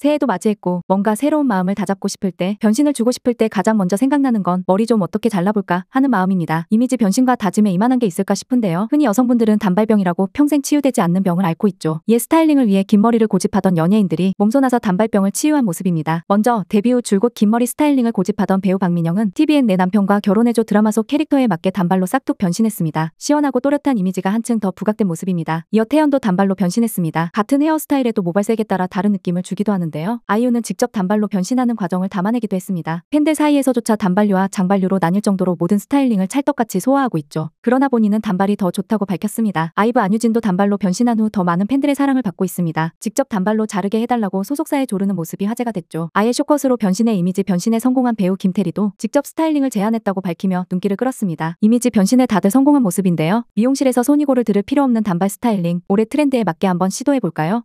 새해도 맞이했고 뭔가 새로운 마음을 다잡고 싶을 때 변신을 주고 싶을 때 가장 먼저 생각나는 건 머리 좀 어떻게 잘라볼까 하는 마음입니다. 이미지 변신과 다짐에 이만한 게 있을까 싶은데요. 흔히 여성분들은 단발병이라고 평생 치유되지 않는 병을 앓고 있죠. 이에 스타일링을 위해 긴 머리를 고집하던 연예인들이 몸소나서 단발병을 치유한 모습입니다. 먼저 데뷔 후 줄곧 긴 머리 스타일링을 고집하던 배우 박민영은 TVN 내 남편과 결혼해줘 드라마 속 캐릭터에 맞게 단발로 싹둑 변신했습니다. 시원하고 또렷한 이미지가 한층 더 부각된 모습입니다. 이어 태연도 단발로 변신했습니다. 같은 헤어스타일에도 모발색에 따라 다른 느낌을 주기도 하는데 있었는데요. 아이유는 직접 단발로 변신하는 과정을 담아내기도 했습니다. 팬들 사이에서조차 단발류와 장발류로 나뉠 정도로 모든 스타일링을 찰떡같이 소화하고 있죠. 그러나 본인은 단발이 더 좋다고 밝혔습니다. 아이브 안유진도 단발로 변신한 후 더 많은 팬들의 사랑을 받고 있습니다. 직접 단발로 자르게 해달라고 소속사에 조르는 모습이 화제가 됐죠. 아예 쇼컷으로 변신의 이미지 변신에 성공한 배우 김태리도 직접 스타일링을 제안했다고 밝히며 눈길을 끌었습니다. 이미지 변신에 다들 성공한 모습인데요. 미용실에서 손이고를 들을 필요 없는 단발 스타일링, 올해 트렌드에 맞게 한번 시도해볼까요?